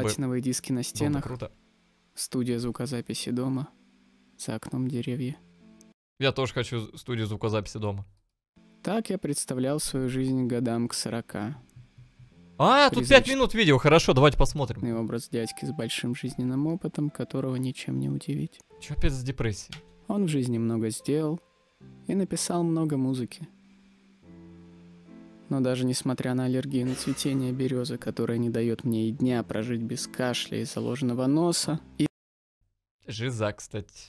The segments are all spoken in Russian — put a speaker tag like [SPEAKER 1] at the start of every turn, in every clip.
[SPEAKER 1] Платиновые диски на стенах. круто. Студия звукозаписи дома. За окном деревья.
[SPEAKER 2] Я тоже хочу студию звукозаписи дома.
[SPEAKER 1] Так я представлял свою жизнь годам к 40. А, Признач... тут пять минут видео, хорошо, давайте посмотрим. И образ дядьки с большим жизненным опытом, которого ничем не удивить.
[SPEAKER 2] Чё опять с депрессией?
[SPEAKER 1] Он в жизни много сделал и написал много музыки но даже несмотря на аллергию на цветение березы, которая не дает мне и дня прожить без кашля и заложенного носа, и...
[SPEAKER 2] Жиза, кстати.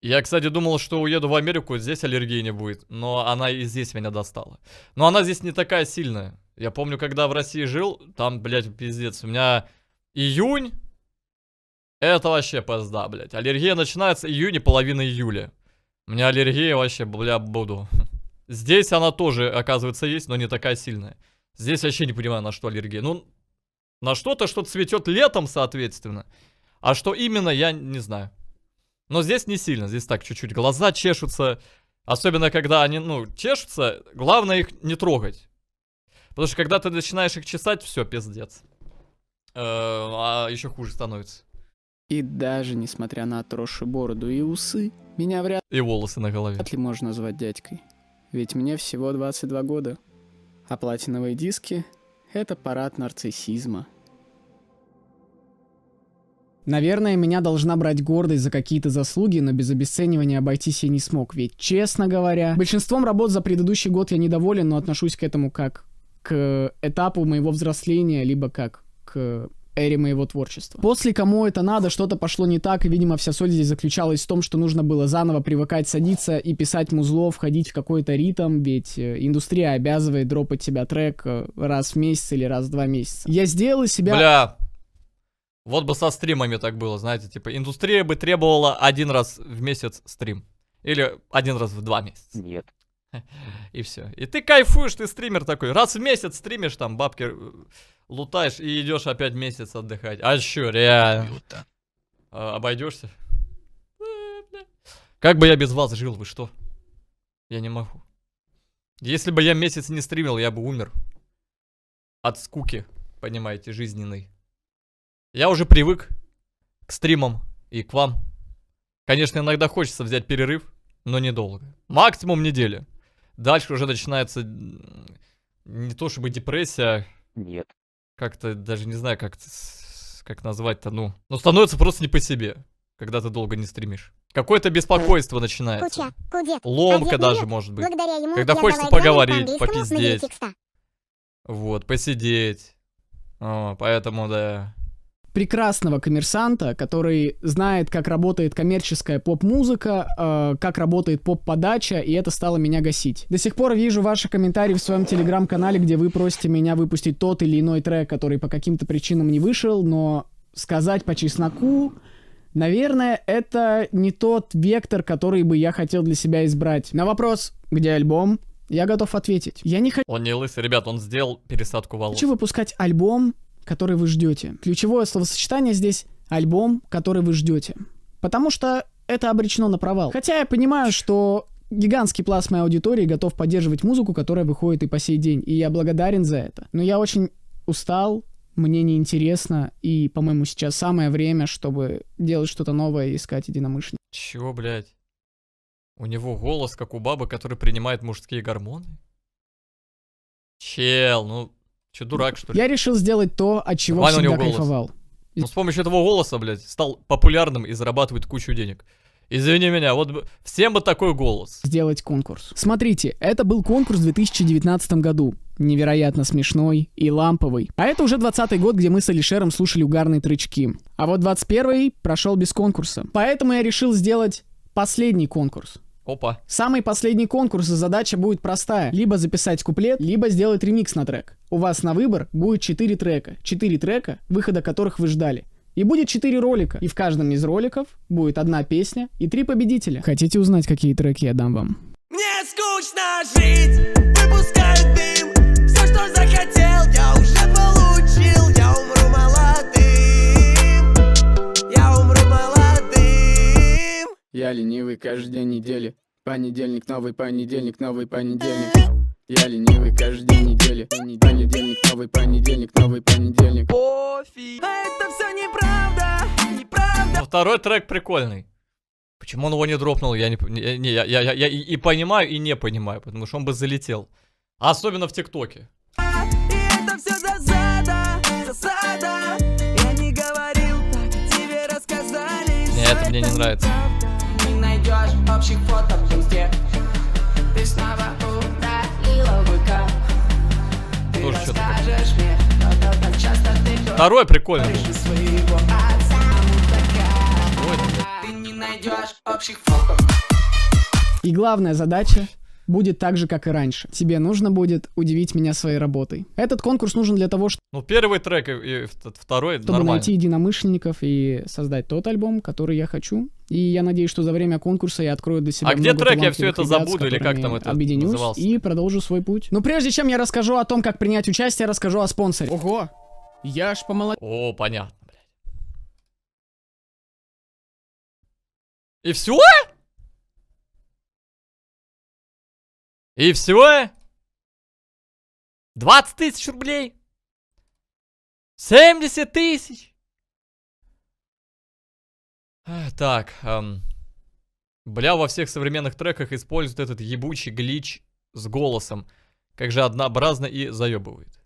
[SPEAKER 2] Я, кстати, думал, что уеду в Америку, здесь аллергии не будет, но она и здесь меня достала. Но она здесь не такая сильная. Я помню, когда в России жил, там, блядь, пиздец, у меня июнь, это вообще пизда, блядь. Аллергия начинается июня, половина июля. У меня аллергия вообще, бля, буду. Здесь она тоже, оказывается, есть, но не такая сильная. Здесь вообще не понимаю, на что аллергия. Ну, на что-то, что цветет летом, соответственно. А что именно, я не знаю. Но здесь не сильно, здесь так чуть-чуть. Глаза чешутся, особенно когда они, ну, чешутся, главное их не трогать. Потому что когда ты начинаешь их чесать, все, пиздец. Э, а еще хуже становится.
[SPEAKER 1] И даже несмотря на отросшую бороду и усы, меня вряд, и волосы на голове. вряд ли можно назвать дядькой ведь мне всего 22 года. А платиновые диски — это парад нарциссизма. Наверное, меня должна брать гордость за какие-то заслуги, но без обесценивания обойтись я не смог, ведь, честно говоря, большинством работ за предыдущий год я недоволен, но отношусь к этому как к этапу моего взросления, либо как к эре моего творчества. После «Кому это надо» что-то пошло не так, и, видимо, вся соль здесь заключалась в том, что нужно было заново привыкать садиться и писать музло, входить в какой-то ритм, ведь э, индустрия обязывает дропать тебя трек э, раз в месяц или раз в два месяца. Я сделал из себя... Бля,
[SPEAKER 2] вот бы со стримами так было, знаете, типа индустрия бы требовала один раз в месяц стрим. Или один раз в два месяца. Нет. И все. И ты кайфуешь, ты стример такой. Раз в месяц стримишь там бабки э, лутаешь и идешь опять месяц отдыхать. А чё, реально? А, обойдешься? Как бы я без вас жил, вы что? Я не могу. Если бы я месяц не стримил, я бы умер. От скуки, понимаете, жизненной. Я уже привык к стримам и к вам. Конечно, иногда хочется взять перерыв, но недолго. Максимум недели. Дальше уже начинается не то чтобы депрессия. Нет как-то даже не знаю, как, как назвать-то, ну. Но ну, становится просто не по себе, когда ты долго не стримишь. Какое-то беспокойство начинается. Ломка даже может быть. когда хочется поговорить, по попиздеть. Вот, посидеть. О, поэтому, да
[SPEAKER 1] прекрасного коммерсанта, который знает, как работает коммерческая поп-музыка, э, как работает поп-подача, и это стало меня гасить. До сих пор вижу ваши комментарии в своем телеграм-канале, где вы просите меня выпустить тот или иной трек, который по каким-то причинам не вышел, но сказать по чесноку, наверное, это не тот вектор, который бы я хотел для себя избрать. На вопрос, где альбом, я готов ответить. Я не хочу...
[SPEAKER 2] Он не лысый, ребят, он сделал пересадку волос. Хочу
[SPEAKER 1] выпускать альбом, который вы ждете. Ключевое словосочетание здесь альбом, который вы ждете. Потому что это обречено на провал. Хотя я понимаю, что гигантский пласт моей аудитории готов поддерживать музыку, которая выходит и по сей день, и я благодарен за это. Но я очень устал, мне неинтересно, и, по-моему, сейчас самое время, чтобы делать что-то новое и искать единомышленников.
[SPEAKER 2] Чего, блядь? У него голос, как у бабы, который принимает мужские гормоны? Чел, ну... Че, дурак, что ли? Я
[SPEAKER 1] решил сделать то, от чего Нормально всегда кайфовал.
[SPEAKER 2] Но с помощью этого голоса, блядь, стал популярным и зарабатывает кучу денег. Извини меня, вот всем бы такой голос.
[SPEAKER 1] Сделать конкурс. Смотрите, это был конкурс в 2019 году. Невероятно смешной и ламповый. А это уже 20 год, где мы с Алишером слушали угарные трычки. А вот 21 прошел без конкурса. Поэтому я решил сделать последний конкурс. Опа. Самый последний конкурс и задача будет простая. Либо записать куплет, либо сделать ремикс на трек. У вас на выбор будет 4 трека. 4 трека, выхода которых вы ждали. И будет 4 ролика. И в каждом из роликов будет одна песня и три победителя. Хотите узнать, какие треки я дам вам?
[SPEAKER 2] Мне скучно жить, выпускают
[SPEAKER 1] ленивый каждый день недели. Понедельник, новый понедельник, новый понедельник.
[SPEAKER 2] Я ленивый каждый день недели. Понедельник, новый понедельник, новый понедельник.
[SPEAKER 1] Офи! А это все неправда! Неправда!
[SPEAKER 2] Второй трек прикольный. Почему он его не дропнул, я не, не я, я, я, я и, и понимаю, и не понимаю, потому что он бы залетел. Особенно в ТикТоке.
[SPEAKER 1] Засада. Я не говорил так, тебе рассказали. Нет, это мне не нравится общих фото везде Ты снова удалила ВК
[SPEAKER 2] Ты Тоже расскажешь
[SPEAKER 1] мне, но то, как часто ты Второй
[SPEAKER 2] прикольный своего отца
[SPEAKER 1] Ты не найдешь
[SPEAKER 2] общих фото
[SPEAKER 1] и главная задача будет так же, как и раньше. Тебе нужно будет удивить меня своей работой. Этот конкурс нужен для того, чтобы...
[SPEAKER 2] Ну, первый трек и, и второй Чтобы нормально. найти
[SPEAKER 1] единомышленников и создать тот альбом, который я хочу. И я надеюсь, что за время конкурса я открою для себя. А где трек? Я все это забуду или как там это объединюсь назывался? и продолжу свой путь. Но прежде чем я расскажу о том, как принять участие, расскажу о спонсоре. Ого,
[SPEAKER 2] я ж помолодел. О, понятно. И все? И всего 20 тысяч рублей. 70 тысяч. Так, эм, бля, во всех современных треках используют этот ебучий глич с голосом. Как же однообразно и заебывает.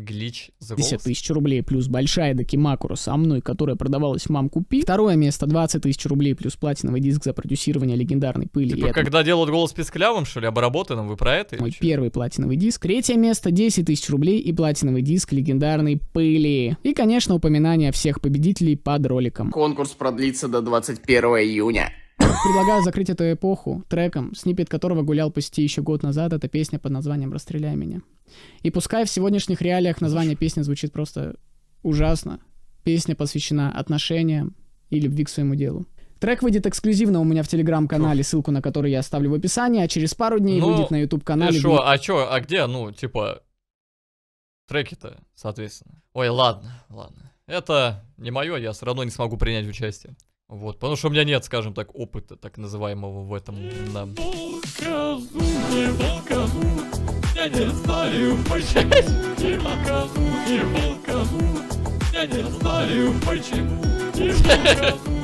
[SPEAKER 2] Глич The 50
[SPEAKER 1] тысяч рублей плюс большая Докимакура со мной, которая продавалась в «Мам, купи». Второе место 20 тысяч рублей плюс платиновый диск за продюсирование легендарной пыли. Типа, это...
[SPEAKER 2] когда делают голос песклявым, что ли, обработанным, вы про это? Мой
[SPEAKER 1] первый платиновый диск. Третье место 10 тысяч рублей и платиновый диск легендарной пыли. И, конечно, упоминание всех победителей под роликом. Конкурс продлится до 21 июня. Предлагаю закрыть эту эпоху треком, снипет которого гулял почти еще год назад. Это песня под названием «Расстреляй меня». И пускай в сегодняшних реалиях название песни звучит просто ужасно, песня посвящена отношениям и любви к своему делу. Трек выйдет эксклюзивно у меня в телеграм-канале, ссылку на который я оставлю в описании, а через пару дней ну, выйдет на YouTube канале. Э, шо, где...
[SPEAKER 2] а чё, а где, ну, типа, треки-то, соответственно. Ой, ладно, ладно. Это не мое, я все равно не смогу принять участие. Вот, потому что у меня нет, скажем так, опыта так называемого в этом. Да. Я не знаю, почему не показу, Я не знаю, почему не показу.